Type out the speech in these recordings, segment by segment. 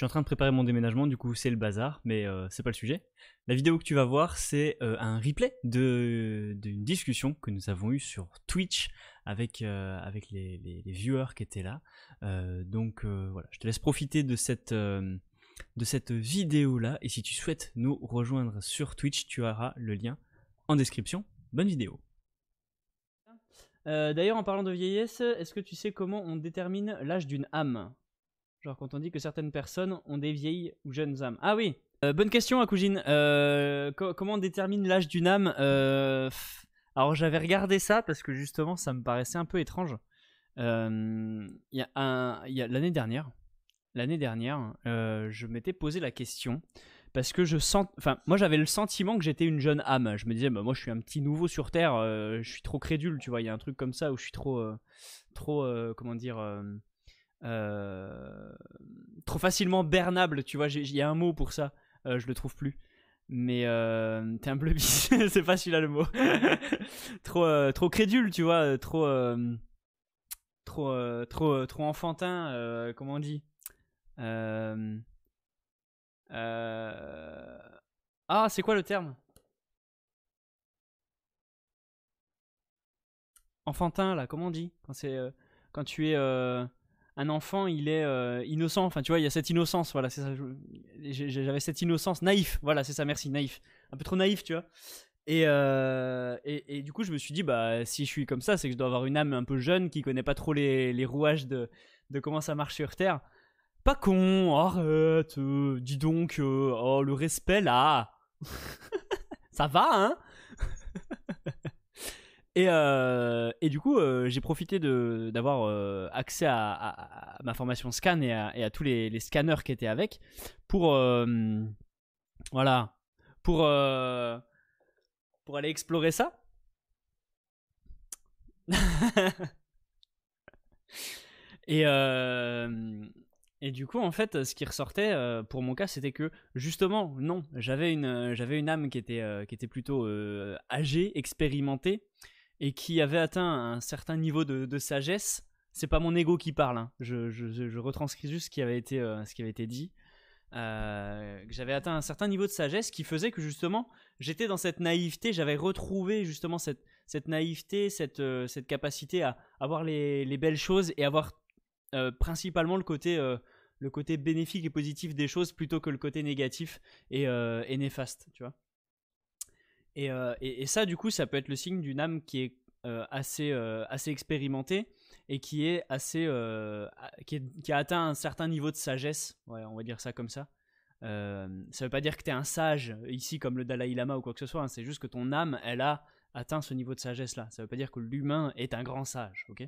Je suis en train de préparer mon déménagement, du coup c'est le bazar, mais euh, c'est pas le sujet. La vidéo que tu vas voir, c'est euh, un replay d'une discussion que nous avons eue sur Twitch avec, euh, les, viewers qui étaient là. donc voilà, je te laisse profiter de cette vidéo-là, et si tu souhaites nous rejoindre sur Twitch, tu auras le lien en description. Bonne vidéo D'ailleurs, en parlant de vieillesse, est-ce que tu sais comment on détermine l'âge d'une âme Genre quand on dit que certaines personnes ont des vieilles ou jeunes âmes. Ah oui euh, Bonne question, Akujin. Euh, comment on détermine l'âge d'une âme euh, Alors j'avais regardé ça parce que justement ça me paraissait un peu étrange. Il y l'année dernière, l'année dernière, je m'étais posé la question parce que je sens, enfin moi j'avais le sentiment que j'étais une jeune âme. Je me disais bah, moi je suis un petit nouveau sur Terre, je suis trop crédule, tu vois. Il y a un truc comme ça où je suis trop, trop comment dire euh, trop facilement bernable, tu vois. Il y a un mot pour ça, euh, je le trouve plus. Mais euh, t'es un bleu. c'est facile celui le mot. trop, trop crédule, tu vois, trop, trop, trop, trop enfantin, comment on dit Ah, c'est quoi le terme Enfantin, là, comment on dit Quand, c'est, quand tu es un enfant, il est euh, innocent. Enfin, tu vois, il y a cette innocence. Voilà, c'est ça. J'avais cette innocence naïf. Voilà, c'est ça. Merci, naïf. Un peu trop naïf, tu vois. Euh, et, du coup, je me suis dit, bah, si je suis comme ça, c'est que je dois avoir une âme un peu jeune qui connaît pas trop les, rouages de, de, comment ça marche sur Terre. Pas con, arrête, euh, dis donc, oh, le respect là. ça va, hein euh, et, du coup, euh, j'ai profité d'avoir euh, accès à, ma formation scan et à, tous les, les, scanners qui étaient avec pour, voilà, pour, pour aller explorer ça. et, et du coup, en fait, ce qui ressortait pour mon cas, c'était que justement, non, j'avais une, une âme qui était, qui était plutôt âgée, expérimentée et qui avait atteint un certain niveau de, sagesse, c'est pas mon ego qui parle, hein. je, je, retranscris juste ce qui avait été, euh, ce qui avait été dit. Euh, j'avais atteint un certain niveau de sagesse qui faisait que justement j'étais dans cette naïveté, j'avais retrouvé justement cette, cette naïveté, cette, euh, cette capacité à avoir les, belles choses et avoir euh, principalement le côté, le côté bénéfique et positif des choses plutôt que le côté négatif et, et néfaste, tu vois. Euh, et, ça, du coup, ça peut être le signe d'une âme qui est euh, assez, euh, assez expérimentée et qui est assez, qui, a atteint un certain niveau de sagesse. Ouais, on va dire ça comme ça. ça ne veut pas dire que tu es un sage ici comme le Dalai Lama ou quoi que ce soit. Hein. c'est juste que ton âme, elle a atteint ce niveau de sagesse là. Ça ne veut pas dire que l'humain est un grand sage. Ok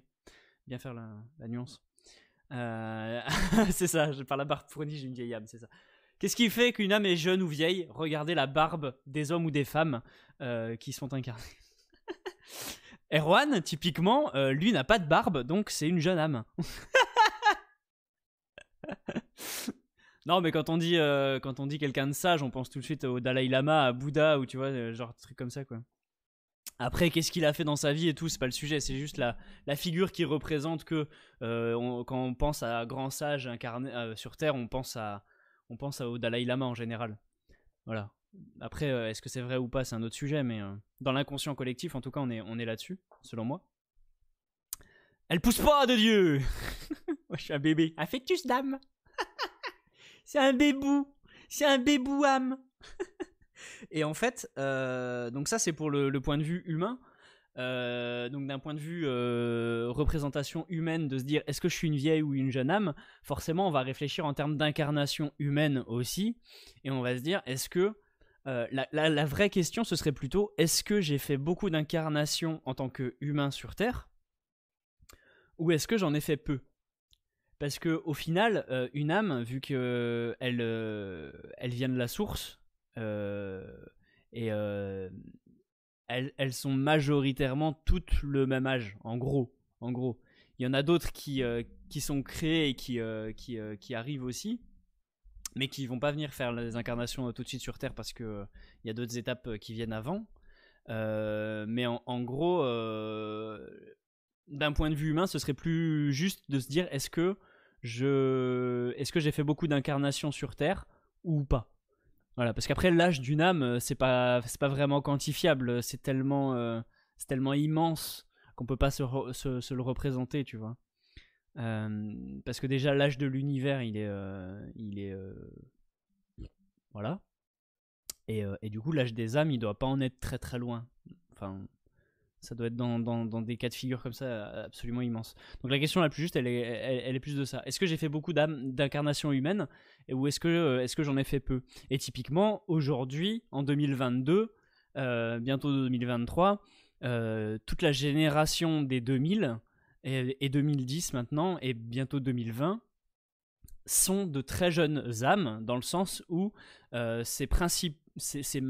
Bien faire la, nuance. c'est ça. Je parle à Bart Fourni, j'ai une vieille âme, c'est ça. Qu'est-ce qui fait qu'une âme est jeune ou vieille Regardez la barbe des hommes ou des femmes euh, qui sont incarnés. Erwan, typiquement, euh, lui n'a pas de barbe, donc c'est une jeune âme. non, mais quand on dit, euh, dit quelqu'un de sage, on pense tout de suite au Dalai Lama, à Bouddha, ou tu vois, genre truc comme ça, quoi. Après, qu'est-ce qu'il a fait dans sa vie et tout, c'est pas le sujet, c'est juste la, la, figure qui représente que quand on pense à grand sage incarné sur Terre, on pense à, on pense au Dalai Lama en général. Voilà. Après, euh, est-ce que c'est vrai ou pas, c'est un autre sujet, mais euh, dans l'inconscient collectif, en tout cas, on est, on est là-dessus, selon moi. Elle pousse pas de Dieu Moi, je suis un bébé. Un fœtus d'âme C'est un bébou C'est un bébou âme Et en fait, euh, donc ça, c'est pour le, point de vue humain. Euh, donc d'un point de vue euh, représentation humaine, de se dire est-ce que je suis une vieille ou une jeune âme, forcément on va réfléchir en termes d'incarnation humaine aussi, et on va se dire est-ce que euh, la, vraie question ce serait plutôt est-ce que j'ai fait beaucoup d'incarnations en tant qu'humain sur Terre, ou est-ce que j'en ai fait peu Parce que au final, une âme, vu qu'elle elle vient de la source, et elles, sont majoritairement toutes le même âge, en gros. En gros. Il y en a d'autres qui, euh, qui sont créées et qui, euh, euh, qui, arrivent aussi, mais qui vont pas venir faire les incarnations tout de suite sur Terre parce qu'il y a d'autres étapes qui viennent avant. mais en, gros, d'un point de vue humain, ce serait plus juste de se dire est-ce que est-ce que j'ai fait beaucoup d'incarnations sur Terre ou pas voilà, parce qu'après l'âge d'une âme, euh, c'est pas c'est pas vraiment quantifiable, c'est tellement euh, c'est tellement immense qu'on peut pas se, se, le représenter, tu vois. Euh, parce que déjà l'âge de l'univers, il est il est voilà. Et, et, du coup, l'âge des âmes, il doit pas en être très très loin. Enfin, ça doit être dans, des cas de figure comme ça absolument immense. Donc la question la plus juste, elle est, plus de ça. Est-ce que j'ai fait beaucoup d'incarnations humaines ou euh, est-ce que, j'en ai fait peu Et typiquement, aujourd'hui, en 2022, euh, bientôt 2023, euh, toute la génération des 2000 et, 2010 maintenant et bientôt 2020, sont de très jeunes âmes, dans le sens où ces principes, ces, ces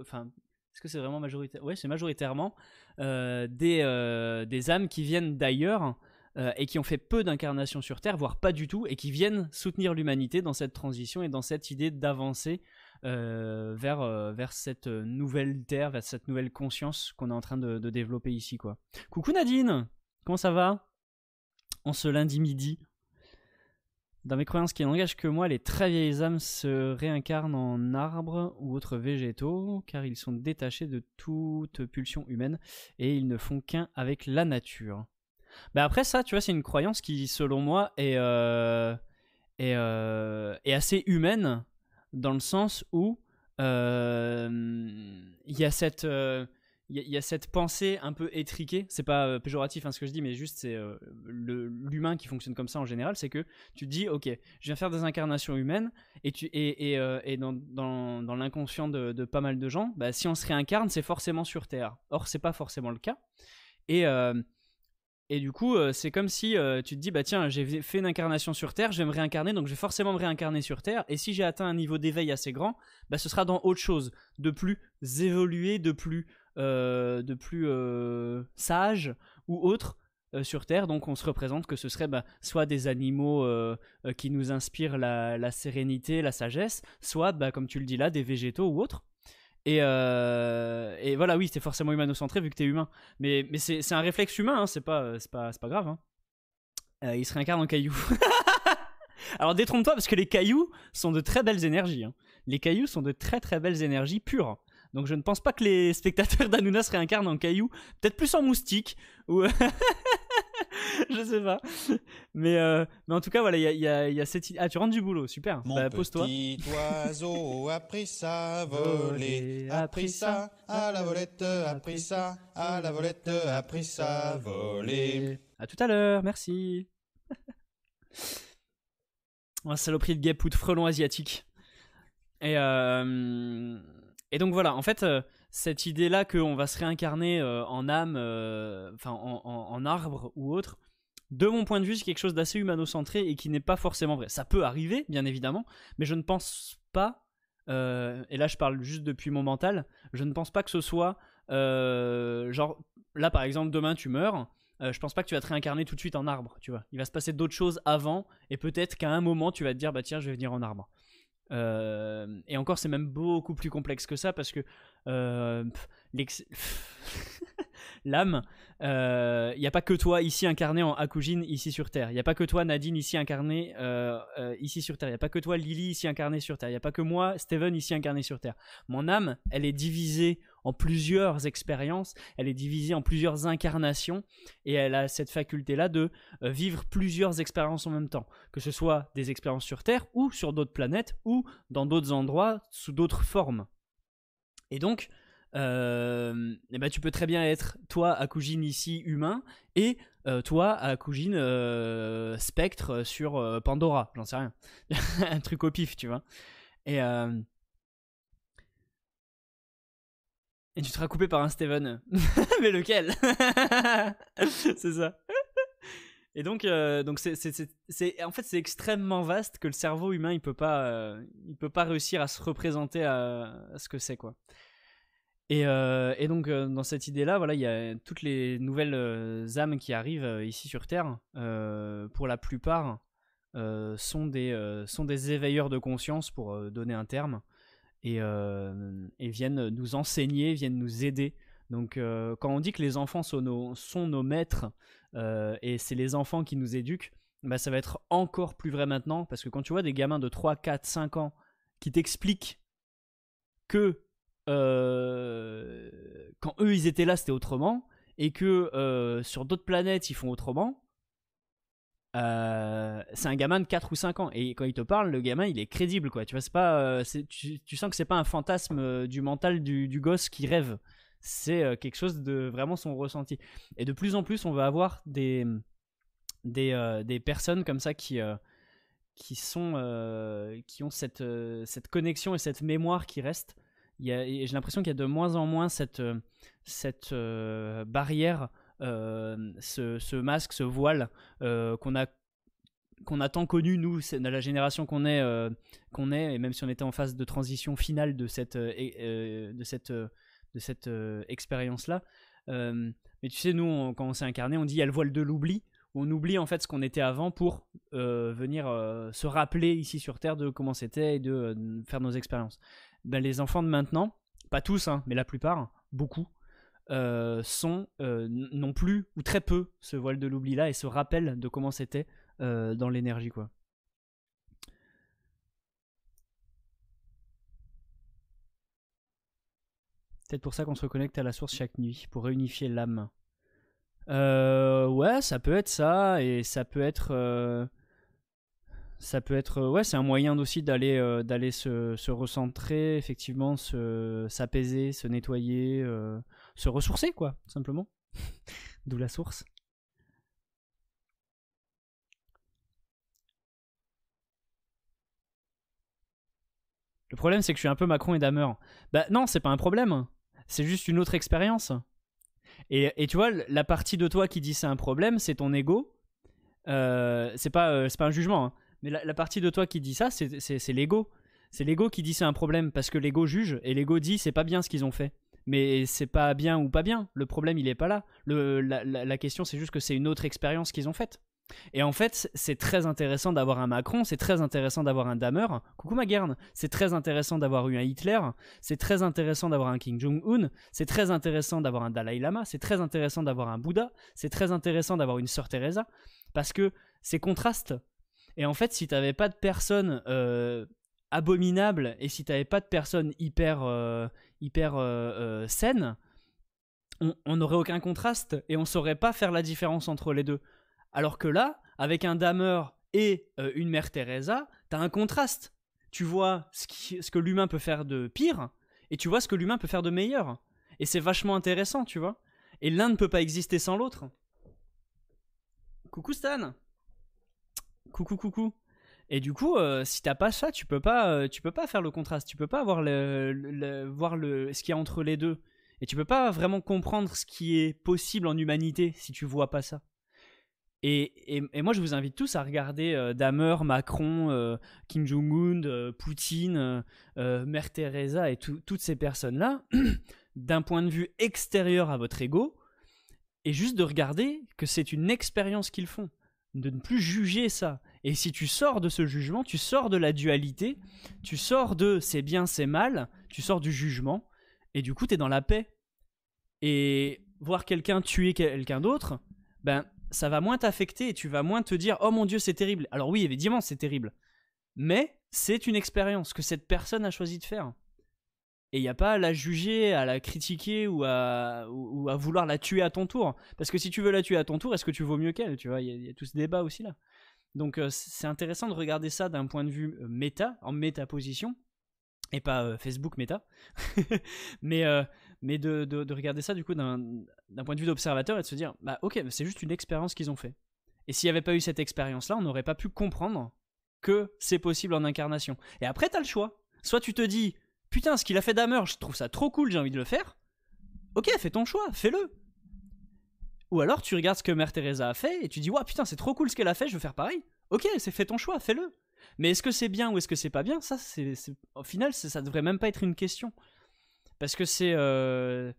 enfin, est-ce que c'est vraiment majoritairement Oui, c'est majoritairement euh, des, euh, des, âmes qui viennent d'ailleurs euh, et qui ont fait peu d'incarnations sur Terre, voire pas du tout, et qui viennent soutenir l'humanité dans cette transition et dans cette idée d'avancer vers, vers cette nouvelle Terre, vers cette nouvelle conscience qu'on est en train de, développer ici. quoi. Coucou Nadine Comment ça va On ce lundi midi dans mes croyances qui n'engagent que moi, les très vieilles âmes se réincarnent en arbres ou autres végétaux, car ils sont détachés de toute pulsion humaine et ils ne font qu'un avec la nature. Mais bah, après ça, tu vois, c'est une croyance qui, selon moi, est, euh, euh, est, assez humaine dans le sens où euh, il y a cette il y, a cette pensée un peu étriquée, c'est pas euh, péjoratif hein, ce que je dis, mais juste c'est euh, l'humain qui fonctionne comme ça en général, c'est que tu te dis, ok, je viens faire des incarnations humaines, et, tu, et, euh, et, dans, dans, dans l'inconscient de, de, pas mal de gens, bah, si on se réincarne, c'est forcément sur Terre. Or, c'est pas forcément le cas. Et, et du coup, c'est comme si tu te dis, bah tiens, j'ai fait une incarnation sur Terre, je vais me réincarner, donc je vais forcément me réincarner sur Terre, et si j'ai atteint un niveau d'éveil assez grand, bah ce sera dans autre chose, de plus évolué, de plus... Euh, de plus euh, sage ou autre euh, sur Terre. Donc on se représente que ce serait bah, soit des animaux qui nous inspirent la, sérénité, la sagesse, soit, bah, comme tu le dis là, des végétaux ou autres. Et, et voilà, oui, c'est forcément humanocentré vu que t'es humain. Mais, mais c'est, un réflexe humain, hein, c'est, pas, c'est, pas, grave. Hein. il se réincarne en cailloux Alors détrompe-toi parce que les cailloux sont de très belles énergies. Hein. Les cailloux sont de très très belles énergies pures. Donc je ne pense pas que les spectateurs d'Anouna se réincarnent en caillou, peut-être plus en moustique ou je sais pas. Mais euh, mais en tout cas voilà, il y a, y, y a, cette ah tu rentres du boulot, super. Bah, pose-toi. Petit oiseau a pris ça voler, a pris ça à la volette, a pris ça à la volette, a pris ça voler. À tout à l'heure, merci. Un oh, saloperie de guêpe ou de frelon asiatique. Et euh, et donc voilà, en fait, euh, cette idée-là qu'on va se réincarner euh, en âme, euh, enfin en, arbre ou autre, de mon point de vue, c'est quelque chose d'assez humano-centré et qui n'est pas forcément vrai. Ça peut arriver, bien évidemment, mais je ne pense pas, et là je parle juste depuis mon mental, je ne pense pas que ce soit genre, là par exemple, demain tu meurs, je je pense pas que tu vas te réincarner tout de suite en arbre, tu vois. Il va se passer d'autres choses avant, et peut-être qu'à un moment, tu vas te dire, bah tiens, je vais venir en arbre. Euh, et encore, c'est même beaucoup plus complexe que ça parce que euh, l'âme, il euh, n'y a pas que toi ici incarné en Akujin ici sur Terre. Il n'y a pas que toi Nadine ici incarné ici sur Terre. Il n'y a pas que toi Lily ici incarné sur Terre. Il n'y a pas que moi Steven ici incarné sur Terre. Mon âme, elle est divisée en plusieurs expériences, elle est divisée en plusieurs incarnations, et elle a cette faculté-là de euh, vivre plusieurs expériences en même temps, que ce soit des expériences sur Terre ou sur d'autres planètes ou dans d'autres endroits sous d'autres formes. Et donc, euh, eh ben, tu peux très bien être toi Akujin ici humain et euh, toi à spectre sur Pandora, j'en sais rien, un truc au pif, tu vois. Et Et tu seras coupé par un Steven. Mais lequel C'est ça. Et donc, euh, donc c'est, en fait, c'est extrêmement vaste que le cerveau humain, il peut pas, euh, il peut pas réussir à se représenter à, ce que c'est, quoi. Et, euh, et donc, dans cette idée-là, voilà, il y a toutes les nouvelles âmes qui arrivent ici sur Terre, pour la plupart, sont des, sont des éveilleurs de conscience, pour donner un terme. Euh, et, viennent nous enseigner, viennent nous aider. Donc euh, quand on dit que les enfants sont nos, sont nos maîtres euh, et c'est les enfants qui nous éduquent, bah, ça va être encore plus vrai maintenant parce que quand tu vois des gamins de 3, 4, 5 ans qui t'expliquent que quand eux ils étaient là c'était autrement et que sur d'autres planètes ils font autrement, euh, c'est un gamin de 4 ou 5 ans et quand il te parle le gamin il est crédible quoi tu vois c'est pas euh, tu, sens que c'est pas un fantasme euh, du mental du, du, gosse qui rêve c'est quelque chose de vraiment son ressenti et de plus en plus on va avoir des des, des personnes comme ça qui qui sont qui ont cette cette connexion et cette mémoire qui reste j'ai l'impression qu'il y a de moins en moins cette cette barrière euh, ce, masque, ce voile euh, qu'on a qu'on a tant connu, nous, de la génération qu'on est, euh, qu'on est, et même si on était en phase de transition finale de cette, de cette, de cette expérience-là. mais tu sais, nous, quand on s'est incarné, on dit il y a le voile de l'oubli. On oublie en fait ce qu'on était avant pour venir se rappeler ici sur Terre de comment c'était et de, de faire nos expériences. Ben, les enfants de maintenant, pas tous, hein, mais la plupart, beaucoup, euh, sont euh, non plus ou très peu ce voile de l'oubli là et se rappellent de comment c'était euh, dans l'énergie quoi. Peut-être pour ça qu'on se reconnecte à la source chaque nuit pour réunifier l'âme. ouais, ça peut être ça et ça peut être ça peut être ouais c'est un moyen aussi d'aller d'aller se, recentrer effectivement se s'apaiser se nettoyer se ressourcer, quoi, simplement. D'où la source. Le problème, c'est que je suis un peu Macron et Damer. Bah non, c'est pas un problème. C'est juste une autre expérience. Et, et, tu vois, la partie de toi qui dit c'est un problème, c'est ton ego. Euh, c'est pas, euh, pas un jugement. Hein. Mais la, partie de toi qui dit ça, c'est l'ego. C'est l'ego qui dit c'est un problème parce que l'ego juge et l'ego dit c'est pas bien ce qu'ils ont fait. Mais c'est pas bien ou pas bien. Le problème, il est pas là. la, question, c'est juste que c'est une autre expérience qu'ils ont faite. Et en fait, c'est très intéressant d'avoir un Macron, c'est très intéressant d'avoir un Dahmer, coucou guerre c'est très intéressant d'avoir eu un Hitler, c'est très intéressant d'avoir un King Jong-un, c'est très intéressant d'avoir un Dalai Lama, c'est très intéressant d'avoir un Bouddha, c'est très intéressant d'avoir une Sœur Teresa, parce que c'est contraste. Et en fait, si t'avais pas de personne euh, abominable et si t'avais pas de personne hyper, euh, hyper euh, euh, saine, on n'aurait aucun contraste et on saurait pas faire la différence entre les deux. Alors que là, avec un dameur et une Mère Teresa, t'as un contraste. Tu vois ce, ce que l'humain peut faire de pire et tu vois ce que l'humain peut faire de meilleur. Et c'est vachement intéressant, tu vois. Et l'un ne peut pas exister sans l'autre. Coucou Stan Coucou, coucou. Et du coup, euh, si tu t'as pas ça, tu peux pas, euh, tu peux pas faire le contraste. Tu peux pas voir le, voir le, ce qu'il y a entre les deux. Et tu peux pas vraiment comprendre ce qui est possible en humanité si tu vois pas ça. Et, moi, je vous invite tous à regarder euh, Damer, Macron, Kim Jong-un, Poutine, Mère Teresa et toutes ces personnes-là, d'un point de vue extérieur à votre ego, et juste de regarder que c'est une expérience qu'ils font, de ne plus juger ça et si tu sors de ce jugement, tu sors de la dualité, tu sors de c'est bien, c'est mal, tu sors du jugement, et du coup, tu es dans la paix. Et voir quelqu'un tuer quelqu'un d'autre, ben, ça va moins t'affecter et tu vas moins te dire, oh mon Dieu, c'est terrible. Alors oui, évidemment, c'est terrible. Mais c'est une expérience que cette personne a choisi de faire. Et il n'y a pas à la juger, à la critiquer ou à, vouloir la tuer à ton tour. Parce que si tu veux la tuer à ton tour, est-ce que tu vaux mieux qu'elle Tu vois, il y, a tout ce débat aussi là. Donc euh, c'est intéressant de regarder ça d'un point de vue euh, méta, en métaposition, et pas euh, Facebook méta, mais, mais de, regarder ça du coup d'un point de vue d'observateur et de se dire, bah ok, c'est juste une expérience qu'ils ont fait. Et s'il n'y avait pas eu cette expérience-là, on n'aurait pas pu comprendre que c'est possible en incarnation. Et après, t'as le choix. Soit tu te dis, putain, ce qu'il a fait Damer, je trouve ça trop cool, j'ai envie de le faire. Ok, fais ton choix, fais-le. Ou alors tu regardes ce que Mère Teresa a fait et tu dis Waouh, putain, c'est trop cool ce qu'elle a fait, je veux faire pareil. Ok, c'est fait ton choix, fais-le. Mais est-ce que c'est bien ou est-ce que c'est pas bien Ça, c'est au final, ça devrait même pas être une question. Parce que c'est. Euh,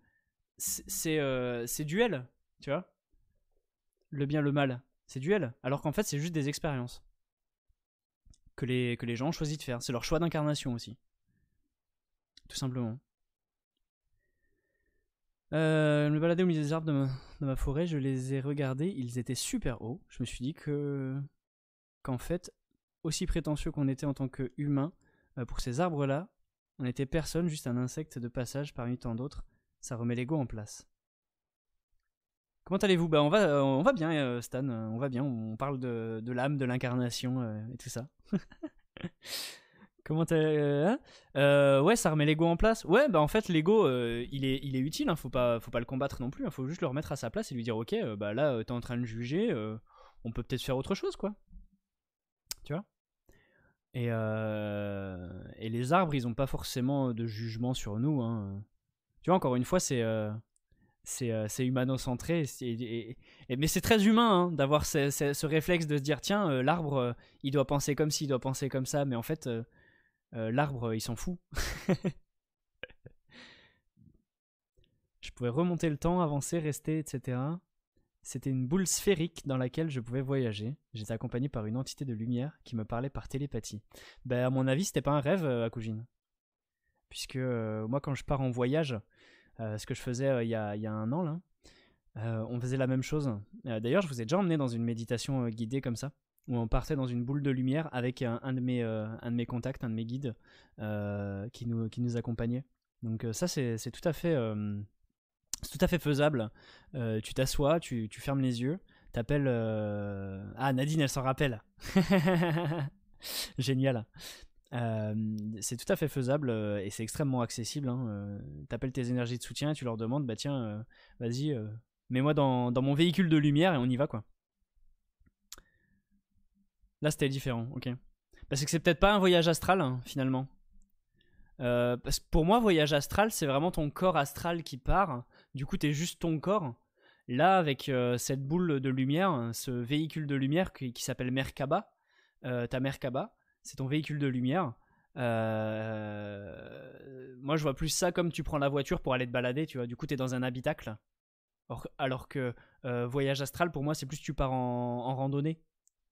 c'est euh, duel, tu vois Le bien, le mal, c'est duel. Alors qu'en fait, c'est juste des expériences. Que les, que les gens ont choisi de faire. C'est leur choix d'incarnation aussi. Tout simplement. Euh, je me baladais au milieu des arbres de ma, de ma, forêt, je les ai regardés, ils étaient super hauts. Je me suis dit que qu'en fait, aussi prétentieux qu'on était en tant qu'humain, euh, pour ces arbres-là, on n'était personne, juste un insecte de passage parmi tant d'autres. Ça remet l'ego en place. Comment allez-vous Bah on va, euh, on va bien, euh, Stan. On va bien. On parle de, de l'âme, de l'incarnation et tout ça. Comment t'as. Euh, hein euh, ouais, ça remet l'ego en place. Ouais, bah en fait, l'ego, euh, il, est, il est utile, hein. faut, pas, faut pas le combattre non plus, hein. faut juste le remettre à sa place et lui dire, ok, bah là, t'es en train de juger, on peut peut-être faire autre chose, quoi. Tu vois et, les arbres, ils ont pas forcément de jugement sur nous. Hein. Tu vois, encore une fois, c'est. c'est humano-centré, mais c'est très humain d'avoir ce, réflexe de se dire tiens, l'arbre, il doit penser comme ci, il doit penser comme ça, mais en fait, euh, l'arbre, il s'en fout. je pouvais remonter le temps, avancer, rester, etc. C'était une boule sphérique dans laquelle je pouvais voyager. J'étais accompagné par une entité de lumière qui me parlait par télépathie. Ben, à mon avis, c'était pas un rêve, euh, à Akujin. Puisque euh, moi, quand je pars en voyage, ce que je faisais il y, a, y, a, un an, là, on faisait la même chose. D'ailleurs, je vous ai déjà emmené dans une méditation guidée comme ça où on partait dans une boule de lumière avec un, euh, de, mes, contacts, un de mes guides euh, qui, nous, accompagnait. Donc euh, ça, c'est tout à fait... tout à fait faisable. tu t'assois, tu, fermes les yeux, t'appelles... Ah, Nadine, elle s'en rappelle. Génial. c'est tout à fait faisable et c'est extrêmement accessible. Hein, t'appelles tes énergies de soutien et tu leur demandes, bah tiens, vas-y, mets-moi dans, dans, mon véhicule de lumière et on y va quoi. Là, c'était différent, ok. Parce que c'est peut-être pas un voyage astral, hein, finalement. Euh, parce pour moi, voyage astral, c'est vraiment ton corps astral qui part. Du coup, t'es juste ton corps. Là, avec euh, cette boule de lumière, hein, ce véhicule de lumière qui, s'appelle Merkaba, euh, ta Merkaba, c'est ton véhicule de lumière. Moi, je vois plus ça comme tu prends la voiture pour aller te balader, tu vois. Du coup, t'es dans un habitacle. alors que voyage astral, pour moi, c'est plus tu pars en randonnée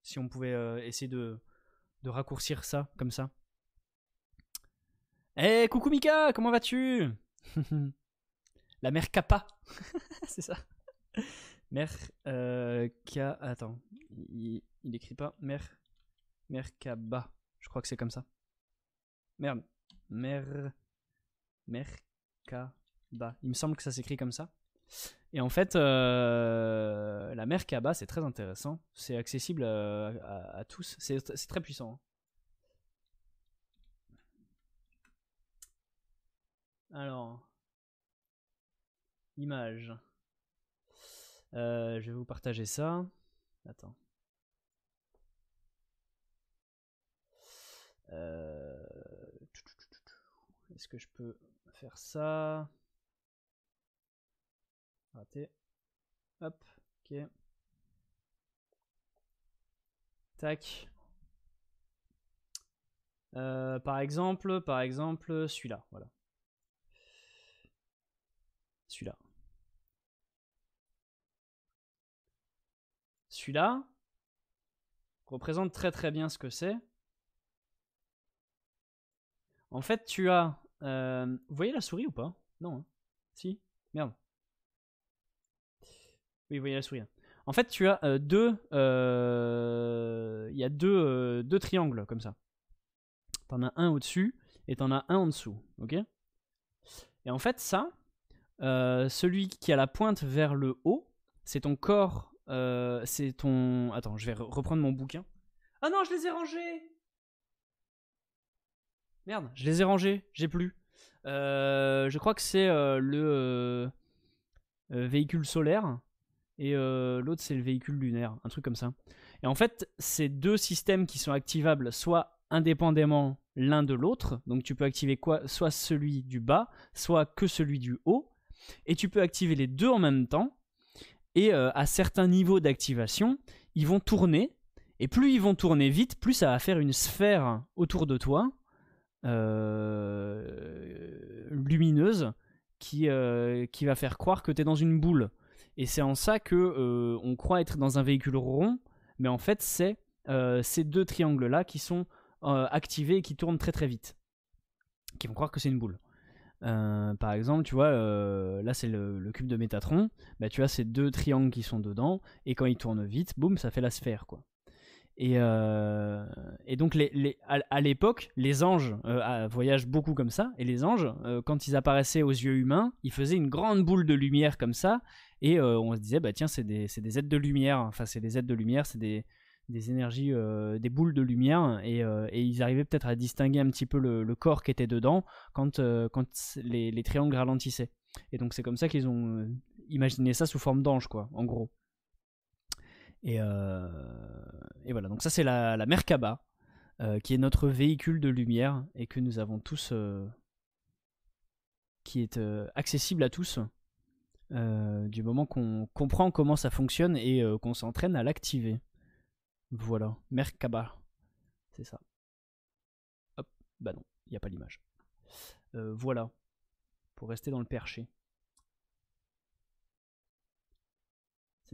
si on pouvait euh, essayer de, raccourcir ça comme ça. Eh, coucou Mika, comment vas-tu La mère Kappa, c'est ça. mer euh, Ka... Attends, il, n'écrit pas. mer Mère je crois que c'est comme ça. Merde. mer Mère Il me semble que ça s'écrit comme ça. Et en fait, euh, la mer Kaba, c'est très intéressant. C'est accessible euh, à, tous. C'est très puissant. Hein. Alors, image. Euh, je vais vous partager ça. Attends. Est-ce que je peux faire ça Raté. Hop, ok. Tac. Euh, par exemple, par exemple, celui-là, voilà. Celui-là. Celui-là représente très très bien ce que c'est. En fait, tu as... Euh, vous voyez la souris ou pas Non. Hein si Merde. Oui, vous voyez la souris. En fait, tu as euh, deux... Euh, il y a euh, deux, triangles, comme ça. T'en as un au-dessus et t'en as un en dessous, ok Et en fait, ça, celui qui a la pointe vers le haut, c'est ton corps... c'est ton... Attends, je vais reprendre mon bouquin. Ah non, je les ai rangés Merde, je les ai rangés, j'ai plus. je crois que c'est le véhicule solaire et euh, l'autre c'est le véhicule lunaire, un truc comme ça. Et en fait, ces deux systèmes qui sont activables soit indépendamment l'un de l'autre, donc tu peux activer quoi soit celui du bas, soit que celui du haut, et tu peux activer les deux en même temps, et euh, à certains niveaux d'activation, ils vont tourner, et plus ils vont tourner vite, plus ça va faire une sphère autour de toi, euh, lumineuse, qui, qui va faire croire que tu es dans une boule. Et c'est en ça que euh, on croit être dans un véhicule rond, mais en fait c'est euh, ces deux triangles là qui sont euh, activés et qui tournent très très vite, qui vont croire que c'est une boule. par exemple, tu vois, là c'est le, cube de Métatron, bah, tu as ces deux triangles qui sont dedans, et quand ils tournent vite, boum, ça fait la sphère quoi. Euh, et, donc, à, l'époque, les anges euh, voyagent beaucoup comme ça, et les anges, euh, quand ils apparaissaient aux yeux humains, ils faisaient une grande boule de lumière comme ça, et on se disait, bah tiens, c'est des, des, de lumière, enfin, c'est des aides de lumière, c'est des, énergies, des boules de lumière, et, ils arrivaient peut-être à distinguer un petit peu le, corps qui était dedans quand, les, les, triangles ralentissaient. Et donc, c'est comme ça qu'ils ont imaginé ça sous forme d'anges quoi, en gros. Euh, et, voilà, donc ça c'est la, la Merkaba, euh, qui est notre véhicule de lumière et que nous avons tous, euh, qui est accessible à tous. du moment qu'on comprend comment ça fonctionne et qu'on s'entraîne à l'activer. Voilà, Merkaba, c'est ça. Hop, bah non, il n'y a pas l'image. voilà, pour rester dans le perché.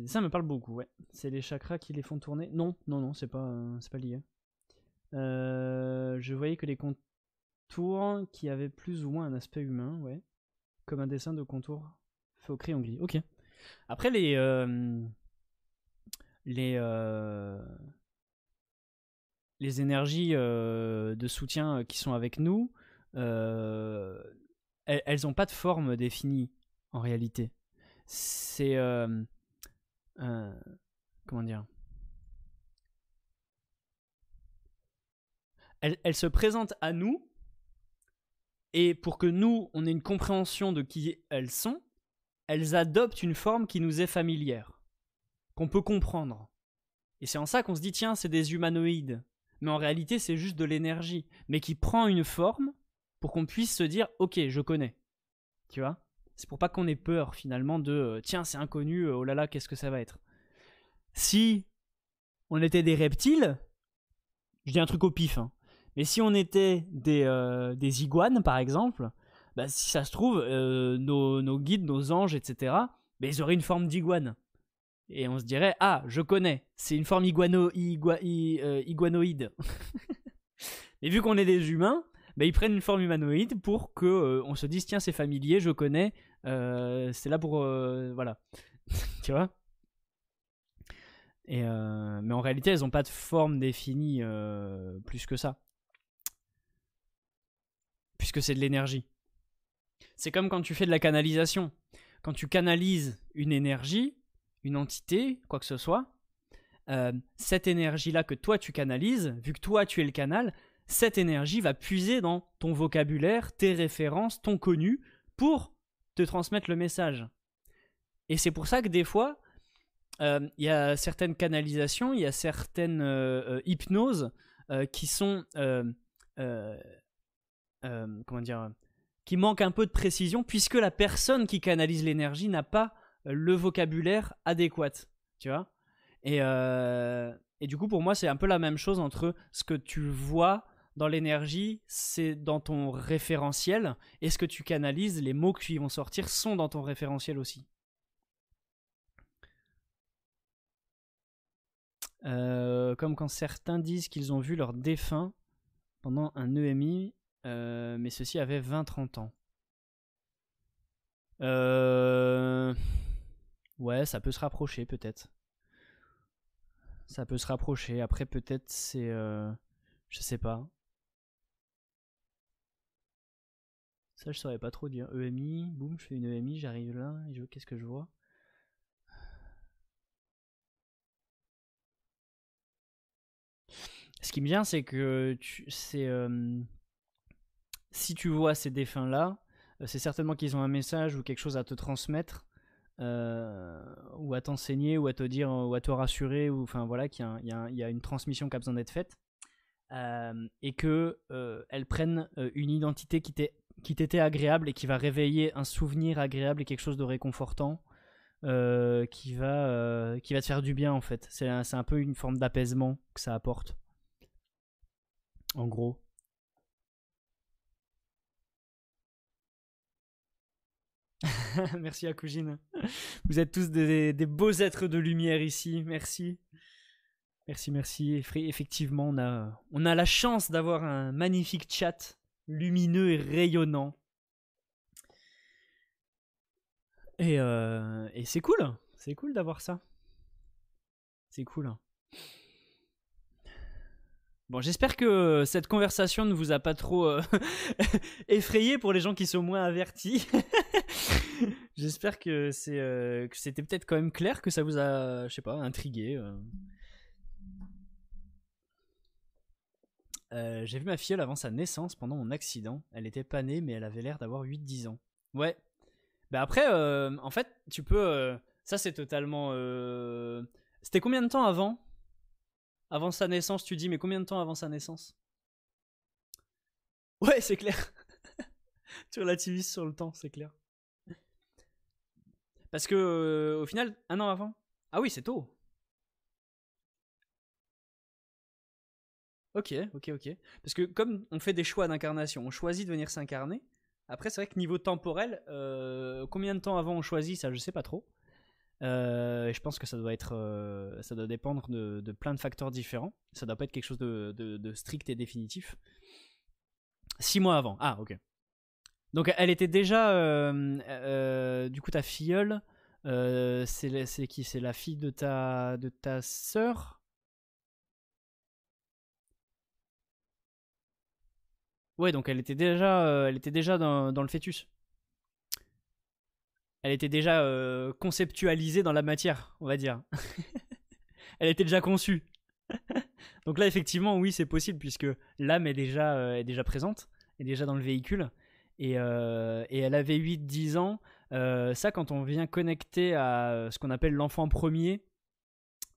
Ça me parle beaucoup, ouais. C'est les chakras qui les font tourner Non, non, non, c'est pas, euh, c'est pas lié. Euh, je voyais que les contours qui avaient plus ou moins un aspect humain, ouais. Comme un dessin de contour fait au crayon gris. Ok. Après, les. Euh, les. les énergies de soutien qui sont avec nous, elles n'ont pas de forme définie en réalité. C'est euh, comment dire Elles se présentent à nous, et pour que nous, on ait une compréhension de qui elles sont, elles adoptent une forme qui nous est familière, qu'on peut comprendre. Et c'est en ça qu'on se dit, tiens, c'est des humanoïdes. Mais en réalité, c'est juste de l'énergie, mais qui prend une forme pour qu'on puisse se dire, ok, je connais. Tu vois c'est pour pas qu'on ait peur finalement de euh, tiens, c'est inconnu, euh, oh là là, qu'est-ce que ça va être. Si on était des reptiles, je dis un truc au pif, hein, mais si on était des, euh, des iguanes par exemple, bah, si ça se trouve, nos, guides, nos anges, etc., mais bah, ils auraient une forme d'iguane. Et on se dirait, ah, je connais, c'est une forme iguanoïde. Mais vu qu'on est des humains, bah, ils prennent une forme humanoïde pour que on se dise, tiens, c'est familier, je connais, euh, c'est là pour. Euh, voilà. tu vois euh, mais en réalité, elles n'ont pas de forme définie plus que ça. Puisque c'est de l'énergie. C'est comme quand tu fais de la canalisation. Quand tu canalises une énergie, une entité, quoi que ce soit, cette énergie-là que toi tu canalises, vu que toi tu es le canal, cette énergie va puiser dans ton vocabulaire, tes références, ton connu, pour transmettre le message. Et c'est pour ça que des fois, euh, il y a certaines canalisations, il y a certaines euh, euh, hypnoses qui sont. comment dire Qui manquent un peu de précision, puisque la personne qui canalise l'énergie n'a pas le vocabulaire adéquat. Tu vois et, et, du coup, pour moi, c'est un peu la même chose entre ce que tu vois dans l'énergie, c'est dans ton référentiel. est ce que tu canalises, les mots qui vont sortir sont dans ton référentiel aussi. Euh, comme quand certains disent qu'ils ont vu leur défunt pendant un EMI, euh, mais mais ceci avait 20-30 ans. Euh, ouais, ça peut se rapprocher peut-être. Ça peut se rapprocher. Après, peut-être c'est. Je sais pas. Ça, je saurais pas trop dire. EMI, boum, je fais une EMI, j'arrive là, et je qu'est-ce que je vois Ce qui me vient, c'est que c'est euh, si tu vois ces défunts-là, euh, c'est certainement qu'ils ont un message ou quelque chose à te transmettre, euh, ou à t'enseigner, ou à te dire, ou à te rassurer, ou enfin voilà, qu'il y, a une transmission qui a besoin d'être faite, et que elles prennent une identité qui t'est qui t'était agréable et qui va réveiller un souvenir agréable et quelque chose de réconfortant euh, qui, va, euh, qui va te faire du bien en fait. C'est un, un, peu une forme d'apaisement que ça apporte. En gros. Merci à Cousine. Vous êtes tous des, beaux êtres de lumière ici. Merci. Merci, merci. Effectivement, on a, on a la chance d'avoir un magnifique chat lumineux et rayonnant. Et, euh, et c'est cool, c'est cool d'avoir ça. C'est cool. Bon, j'espère que cette conversation ne vous a pas trop euh, effrayé pour les gens qui sont moins avertis. j'espère que c'est euh, que c'était peut-être quand même clair, que ça vous a, je sais pas, intrigué. Euh, j'ai vu ma filleule avant sa naissance pendant mon accident. Elle était pas née, mais elle avait l'air d'avoir 8-10 ans. Ouais. Bah après, euh, en fait, tu peux. Euh, ça, c'est totalement. C'était combien de temps avant Avant sa naissance, tu dis, mais combien de temps avant sa naissance Ouais, c'est clair. tu relativises sur le temps, c'est clair. Parce que, au final, un an avant Ah oui, c'est tôt. Ok, ok, ok. Parce que comme on fait des choix d'incarnation, on choisit de venir s'incarner. Après, c'est vrai que niveau temporel, euh, combien de temps avant on choisit, ça, je sais pas trop. Euh, je pense que ça doit être, euh, ça doit dépendre de, plein de facteurs différents. Ça doit pas être quelque chose de, strict et définitif. Six mois avant. Ah, ok. Donc elle était déjà, du coup, ta filleule, c'est qui C'est la fille de ta de ta sœur Ouais, donc elle était déjà, euh, elle était déjà dans, le fœtus. Elle était déjà euh, conceptualisée dans la matière, on va dire. elle était déjà conçue. donc là, effectivement, oui, c'est possible puisque l'âme est déjà, euh, est déjà présente, est déjà dans le véhicule. Et, et elle avait 8-10 ans. ça, quand on vient connecter à ce qu'on appelle l'enfant premier,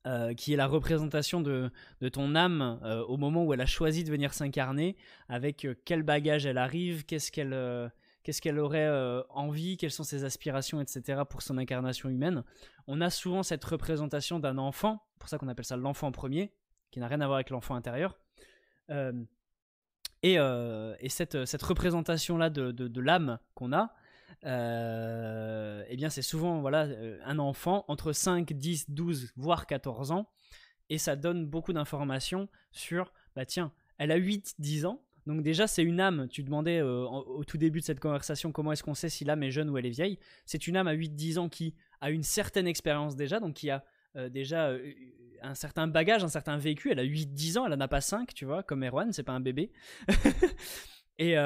euh, qui est la représentation de, ton âme euh, au moment où elle a choisi de venir s'incarner, avec euh, quel bagage elle arrive, qu'est-ce qu'elle aurait envie, quelles sont ses aspirations, etc. pour son incarnation humaine. On a souvent cette représentation d'un enfant, pour ça qu'on appelle ça l'enfant premier, qui n'a rien à voir avec l'enfant intérieur. et, cette, représentation-là de l'âme qu'on a, euh, eh bien c'est souvent voilà euh, un enfant entre 5, 10, 12, voire 14 ans, et ça donne beaucoup d'informations sur, bah tiens, elle a 8, 10 ans, donc déjà c'est une âme, tu demandais euh, au tout début de cette conversation comment est-ce qu'on sait si l'âme est jeune ou elle est vieille, c'est une âme à 8-10 ans qui a une certaine expérience déjà, donc qui a euh, déjà un certain bagage, un certain vécu. Elle a 8-10 ans, elle n'a a pas 5, tu vois, comme Erwan, c'est pas un bébé. et,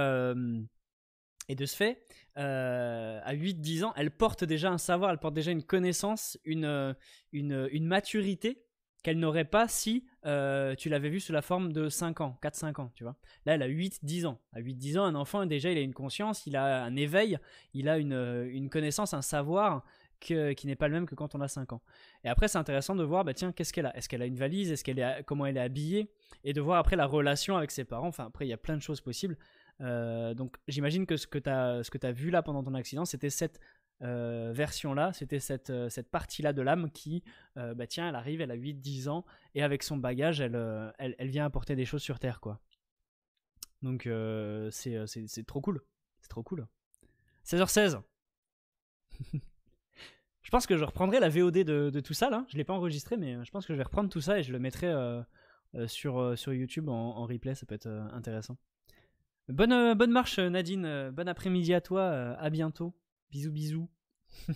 et de ce fait, euh, à 8-10 ans, elle porte déjà un savoir, elle porte déjà une connaissance, une, euh, euh, une, maturité qu'elle n'aurait pas si tu l'avais vue sous la forme de 5 ans, 4-5 ans, tu vois. Là, elle a 8-10 ans. À 8-10 ans, un enfant, déjà, il a une conscience, il a un éveil, il a une, une connaissance, un savoir qui n'est pas le même que quand on a 5 ans. Et après, c'est intéressant de voir, bah, tiens, qu'est-ce qu'elle a Est-ce qu'elle a une valise Est-ce qu'elle est, comment elle est habillée Et de voir après la relation avec ses parents. Enfin, après, il y a plein de choses possibles. Euh, donc j'imagine que ce que tu as, vu là pendant ton accident, c'était cette euh, version-là, c'était cette, euh, cette partie-là de l'âme qui, bah tiens, elle arrive, elle a 8-10 ans, et avec son bagage, elle, elle, vient apporter des choses sur Terre, quoi. Donc c'est trop cool. C'est trop cool. 16h16. je pense que je reprendrai la VOD de, tout ça, là. Je l'ai pas enregistré, mais je pense que je vais reprendre tout ça et je le mettrai sur, sur YouTube en, replay, ça peut être intéressant. Bonne, euh, bonne marche, euh, Nadine. Euh, bon après-midi à toi. À bientôt. Bisous, bisous. Je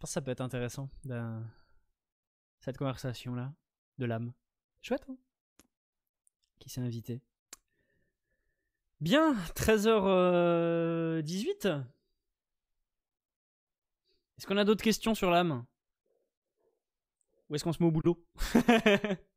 pense que ça peut être intéressant, cette conversation-là, de l'âme. Chouette, hein, Qui s'est invité Bien, 13h18. Est-ce qu'on a d'autres questions sur l'âme Ou est-ce qu'on se met au boulot